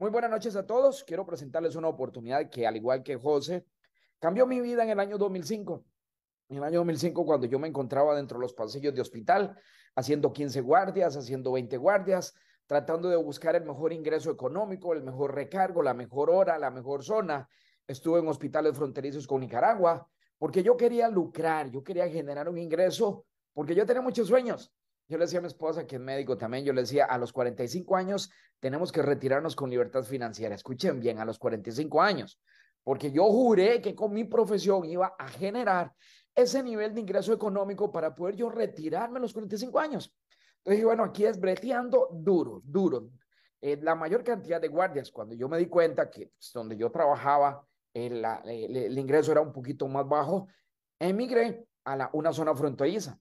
Muy buenas noches a todos. Quiero presentarles una oportunidad que, al igual que José, cambió mi vida en el año 2005. En el año 2005, cuando yo me encontraba dentro de los pasillos de hospital, haciendo 15 guardias, haciendo 20 guardias, tratando de buscar el mejor ingreso económico, el mejor recargo, la mejor hora, la mejor zona. Estuve en hospitales fronterizos con Nicaragua, porque yo quería lucrar, yo quería generar un ingreso, porque yo tenía muchos sueños yo le decía a mi esposa, que es médico también, yo le decía, a los 45 años tenemos que retirarnos con libertad financiera. Escuchen bien, a los 45 años, porque yo juré que con mi profesión iba a generar ese nivel de ingreso económico para poder yo retirarme a los 45 años. Entonces, bueno, aquí es breteando duro, duro. Eh, la mayor cantidad de guardias, cuando yo me di cuenta que pues, donde yo trabajaba, eh, eh, el, ingreso era un poquito más bajo, emigré a una zona fronteriza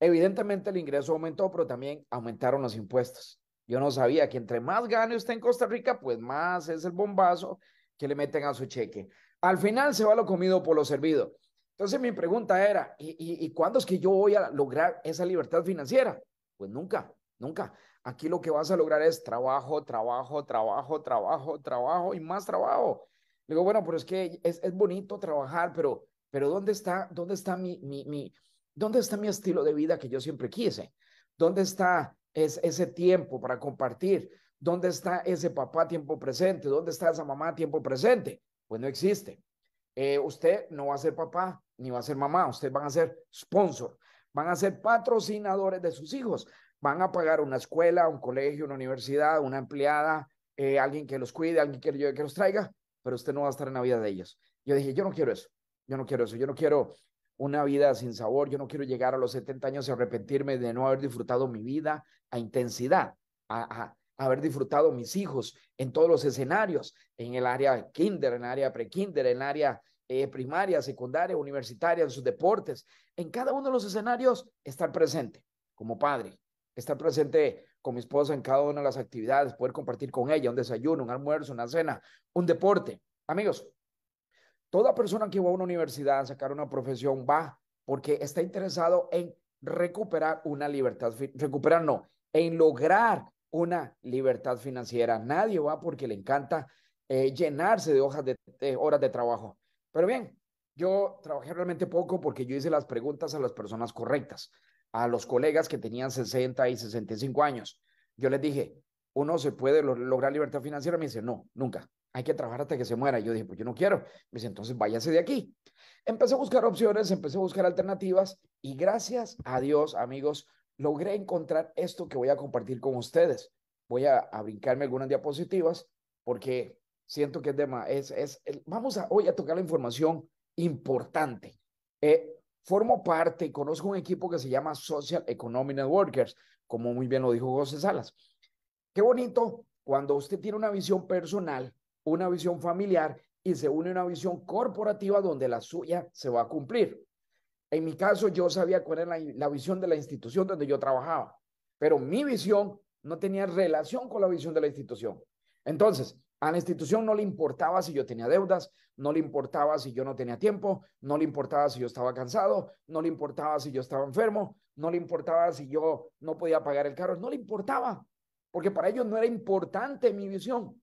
Evidentemente el ingreso aumentó, pero también aumentaron los impuestos. Yo no sabía que entre más gane usted en Costa Rica, pues más es el bombazo que le meten a su cheque. Al final se va lo comido por lo servido. Entonces mi pregunta era, ¿y, cuándo es que yo voy a lograr esa libertad financiera? Pues nunca, nunca. Aquí lo que vas a lograr es trabajo, trabajo, trabajo, trabajo, trabajo y más trabajo. digo, bueno, pero es que es, es bonito trabajar, pero, pero ¿dónde está, dónde está mi, mi, mi ¿Dónde está mi estilo de vida que yo siempre quise? ¿Dónde está ese tiempo para compartir? ¿Dónde está ese papá tiempo presente? ¿Dónde está esa mamá tiempo presente? Pues no existe. Eh, usted no va a ser papá ni va a ser mamá. usted van a ser sponsor, van a ser patrocinadores de sus hijos. Van a pagar una escuela, un colegio, una universidad, una empleada, eh, alguien que los cuide, alguien que los traiga, pero usted no va a estar en la vida de ellos. Yo dije, yo no quiero eso. Yo no quiero eso. Yo no quiero una vida sin sabor, yo no quiero llegar a los 70 años y arrepentirme de no haber disfrutado mi vida a intensidad, a, a, haber disfrutado mis hijos en todos los escenarios, en el área kinder, en el área pre-kinder, en el área eh, primaria, secundaria, universitaria, en sus deportes, en cada uno de los escenarios, estar presente como padre, estar presente con mi esposa en cada una de las actividades, poder compartir con ella un desayuno, un almuerzo, una cena, un deporte. Amigos, Toda persona que va a una universidad a sacar una profesión va porque está interesado en recuperar una libertad, recuperar no, en lograr una libertad financiera. Nadie va porque le encanta eh, llenarse de hojas de horas de trabajo. Pero bien, yo trabajé realmente poco porque yo hice las preguntas a las personas correctas, a los colegas que tenían 60 y 65 años. Yo les dije, uno se puede lograr libertad financiera. Me dice, no, nunca hay que trabajar hasta que se muera. Yo dije, pues yo no quiero. Me dice, entonces váyase de aquí. Empecé a buscar opciones, empecé a buscar alternativas y gracias a Dios, amigos, logré encontrar esto que voy a compartir con ustedes. Voy a, brincarme algunas diapositivas porque siento que es de Es, es, vamos a, hoy a tocar la información importante. Eh, formo parte, conozco un equipo que se llama Social Economic Networkers, como muy bien lo dijo José Salas. Qué bonito cuando usted tiene una visión personal una visión familiar y se une una visión corporativa donde la suya se va a cumplir. En mi caso, yo sabía cuál era la, la visión de la institución donde yo trabajaba, pero mi visión no tenía relación con la visión de la institución. Entonces, a la institución no le importaba si yo tenía deudas, no le importaba si yo no tenía tiempo, no le importaba si yo estaba cansado, no le importaba si yo estaba enfermo, no le importaba si yo no podía pagar el carro, no le importaba, porque para ellos no era importante mi visión.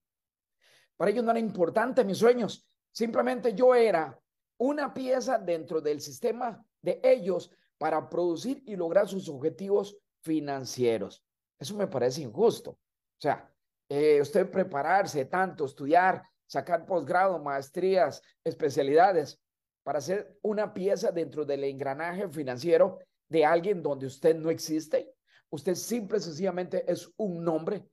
Para ellos no era importante mis sueños. Simplemente yo era una pieza dentro del sistema de ellos para producir y lograr sus objetivos financieros. Eso me parece injusto. O sea, eh, usted prepararse tanto, estudiar, sacar posgrado, maestrías, especialidades, para ser una pieza dentro del engranaje financiero de alguien donde usted no existe. Usted simple y sencillamente es un nombre.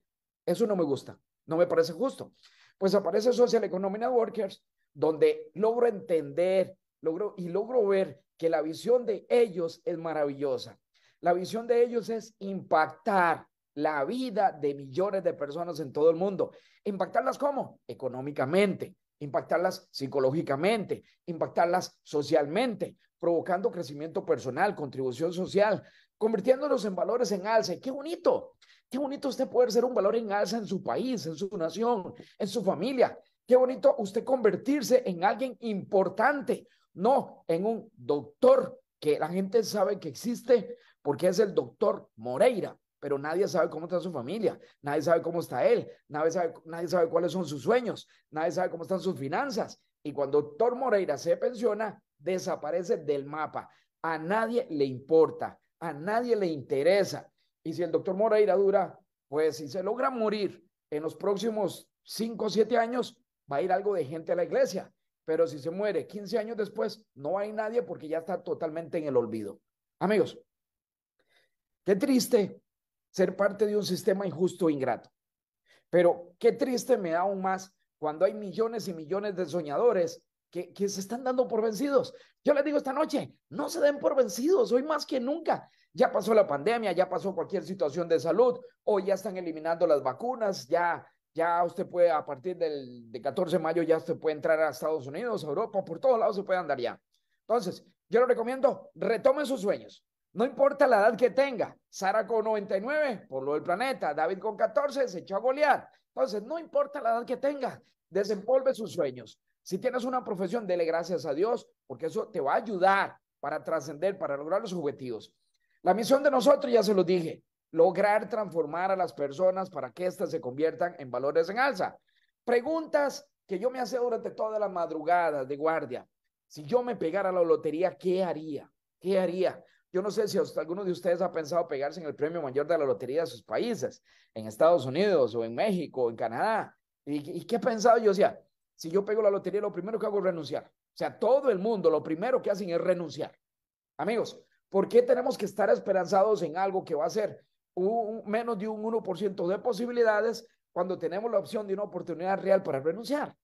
Eso no me gusta, no me parece justo pues aparece Social Economic Workers, donde logro entender logro, y logro ver que la visión de ellos es maravillosa. La visión de ellos es impactar la vida de millones de personas en todo el mundo. ¿Impactarlas cómo? Económicamente, impactarlas psicológicamente, impactarlas socialmente, provocando crecimiento personal, contribución social, convirtiéndolos en valores en alza. ¡Qué bonito! ¡Qué bonito usted poder ser un valor en alza en su país, en su nación, en su familia! ¡Qué bonito usted convertirse en alguien importante! No, en un doctor que la gente sabe que existe porque es el doctor Moreira, pero nadie sabe cómo está su familia, nadie sabe cómo está él, nadie sabe, nadie sabe cuáles son sus sueños, nadie sabe cómo están sus finanzas. Y cuando doctor Moreira se pensiona, desaparece del mapa. A nadie le importa a nadie le interesa. Y si el doctor Moreira dura, pues si se logra morir en los próximos 5 o 7 años, va a ir algo de gente a la iglesia. Pero si se muere 15 años después, no hay nadie porque ya está totalmente en el olvido. Amigos, qué triste ser parte de un sistema injusto e ingrato. Pero qué triste me da aún más cuando hay millones y millones de soñadores que, se están dando por vencidos. Yo les digo esta noche, no se den por vencidos, hoy más que nunca. Ya pasó la pandemia, ya pasó cualquier situación de salud, hoy ya están eliminando las vacunas, ya, ya usted puede, a partir del 14 de mayo, ya usted puede entrar a Estados Unidos, a Europa, por todos lados se puede andar ya. Entonces, yo lo recomiendo, retomen sus sueños. No importa la edad que tenga, Sara con 99, por lo del planeta, David con 14, se echó a golear. Entonces, no importa la edad que tenga, desempolve sus sueños. Si tienes una profesión, dele gracias a Dios, porque eso te va a ayudar para trascender, para lograr los objetivos. La misión de nosotros, ya se lo dije, lograr transformar a las personas para que éstas se conviertan en valores en alza. Preguntas que yo me hacía durante toda la madrugada de guardia. Si yo me pegara a la lotería, ¿qué haría? ¿Qué haría? Yo no sé si alguno de ustedes ha pensado pegarse en el premio mayor de la lotería de sus países, en Estados Unidos o en México o en Canadá. ¿Y, qué he pensado? Yo sea, si yo pego la lotería, lo primero que hago es renunciar. O sea, todo el mundo lo primero que hacen es renunciar. Amigos, ¿por qué tenemos que estar esperanzados en algo que va a ser un, menos de un 1% de posibilidades cuando tenemos la opción de una oportunidad real para renunciar?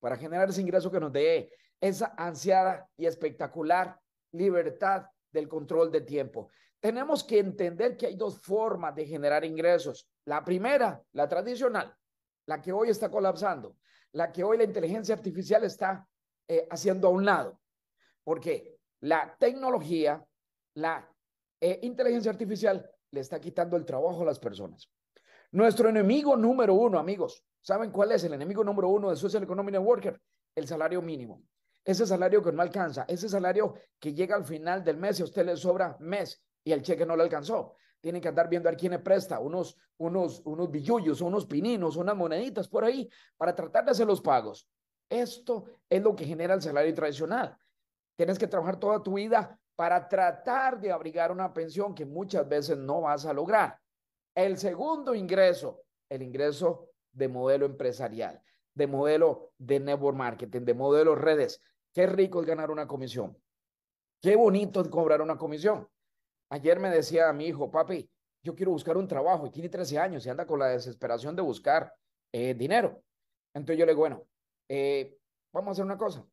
Para generar ese ingreso que nos dé esa ansiada y espectacular libertad del control de tiempo. Tenemos que entender que hay dos formas de generar ingresos. La primera, la tradicional, la que hoy está colapsando, la que hoy la inteligencia artificial está eh, haciendo a un lado, porque la tecnología, la eh, inteligencia artificial le está quitando el trabajo a las personas. Nuestro enemigo número uno, amigos, ¿saben cuál es el enemigo número uno de Social Economy Worker? El salario mínimo. Ese salario que no alcanza, ese salario que llega al final del mes y a usted le sobra mes y el cheque no le alcanzó tienen que andar viendo a quién le presta unos, unos, unos billullos, unos pininos, unas moneditas por ahí para tratar de hacer los pagos. Esto es lo que genera el salario tradicional. Tienes que trabajar toda tu vida para tratar de abrigar una pensión que muchas veces no vas a lograr. El segundo ingreso, el ingreso de modelo empresarial, de modelo de network marketing, de modelo redes. Qué rico es ganar una comisión. Qué bonito es cobrar una comisión. Ayer me decía mi hijo, papi, yo quiero buscar un trabajo y tiene 13 años y anda con la desesperación de buscar eh, dinero. Entonces yo le digo, bueno, eh, vamos a hacer una cosa.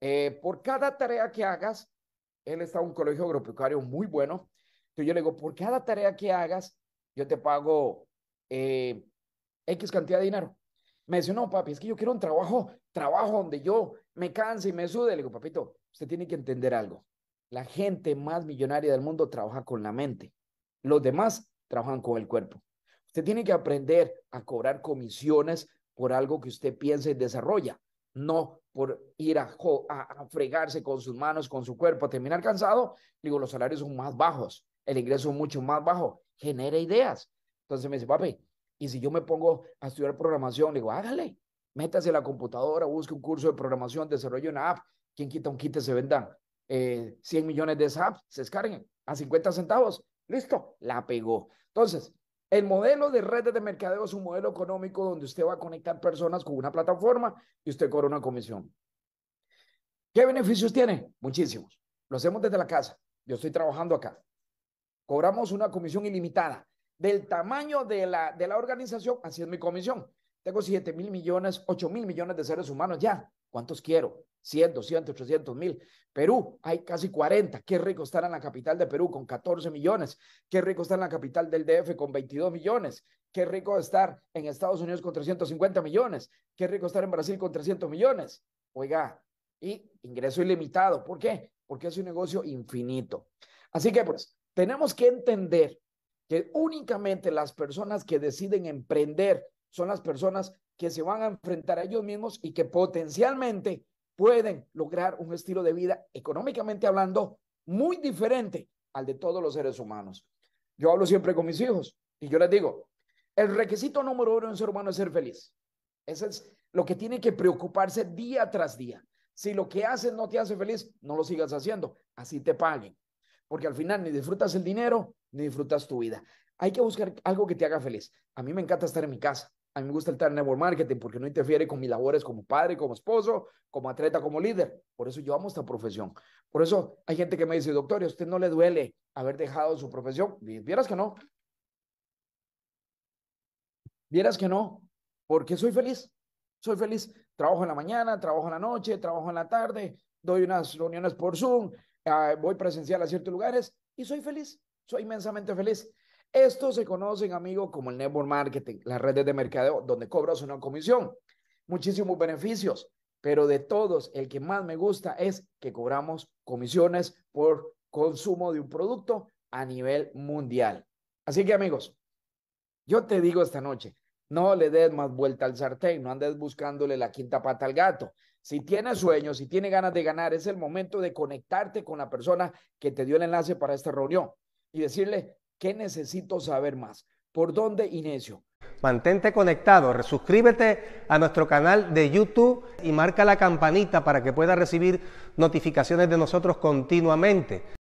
Eh, por cada tarea que hagas, él está en un colegio agropecuario muy bueno. Entonces yo le digo, por cada tarea que hagas, yo te pago X cantidad de dinero. Me dice, no, papi, es que yo quiero un trabajo, trabajo donde yo me canse y me sude. Le digo, papito, usted tiene que entender algo. La gente más millonaria del mundo trabaja con la mente. Los demás trabajan con el cuerpo. Usted tiene que aprender a cobrar comisiones por algo que usted piensa y desarrolla, no por ir a, fregarse con sus manos, con su cuerpo, a terminar cansado. Digo, los salarios son más bajos, el ingreso es mucho más bajo, genera ideas. Entonces me dice, papi, y si yo me pongo a estudiar programación, digo, hágale, métase a la computadora, busque un curso de programación, desarrolle una app, quien quita un quite se vendan. 100 eh, millones de SAPs se descarguen a 50 centavos. Listo, la pegó. Entonces, el modelo de redes de mercadeo es un modelo económico donde usted va a conectar personas con una plataforma y usted cobra una comisión. ¿Qué beneficios tiene? Muchísimos. Lo hacemos desde la casa. Yo estoy trabajando acá. Cobramos una comisión ilimitada. Del tamaño de la, de la organización, así es mi comisión. Tengo 7 mil millones, 8 mil millones de seres humanos ya. ¿Cuántos quiero? 100, 200, 800 mil. Perú, hay casi 40. Qué rico estar en la capital de Perú con 14 millones. Qué rico estar en la capital del DF con 22 millones. Qué rico estar en Estados Unidos con 350 millones. Qué rico estar en Brasil con 300 millones. Oiga, y ingreso ilimitado. ¿Por qué? Porque es un negocio infinito. Así que pues tenemos que entender que únicamente las personas que deciden emprender son las personas que se van a enfrentar a ellos mismos y que potencialmente pueden lograr un estilo de vida económicamente hablando muy diferente al de todos los seres humanos. Yo hablo siempre con mis hijos y yo les digo, el requisito número uno de un ser humano es ser feliz. Eso es lo que tiene que preocuparse día tras día. Si lo que haces no te hace feliz, no lo sigas haciendo, así te paguen. Porque al final ni disfrutas el dinero, ni disfrutas tu vida. Hay que buscar algo que te haga feliz. A mí me encanta estar en mi casa. A mí me gusta el Network Marketing porque no interfiere con mis labores como padre, como esposo, como atleta, como líder. Por eso yo amo esta profesión. Por eso hay gente que me dice, doctor, ¿a usted no le duele haber dejado su profesión? vieras que no. Vieras que no, porque soy feliz. Soy feliz. Trabajo en la mañana, trabajo en la noche, trabajo en la tarde, doy unas reuniones por Zoom, ah, voy presencial a ciertos lugares y soy feliz. Soy inmensamente feliz. Esto se conocen, amigos, como el network marketing, las redes de mercadeo, donde cobras una comisión. Muchísimos beneficios, pero de todos, el que más me gusta es que cobramos comisiones por consumo de un producto a nivel mundial. Así que, amigos, yo te digo esta noche, no le des más vuelta al sartén, no andes buscándole la quinta pata al gato. Si tienes sueños, si tienes ganas de ganar, es el momento de conectarte con la persona que te dio el enlace para esta reunión y decirle, ¿Qué necesito saber más? ¿Por dónde inicio? Mantente conectado, suscríbete a nuestro canal de YouTube y marca la campanita para que puedas recibir notificaciones de nosotros continuamente.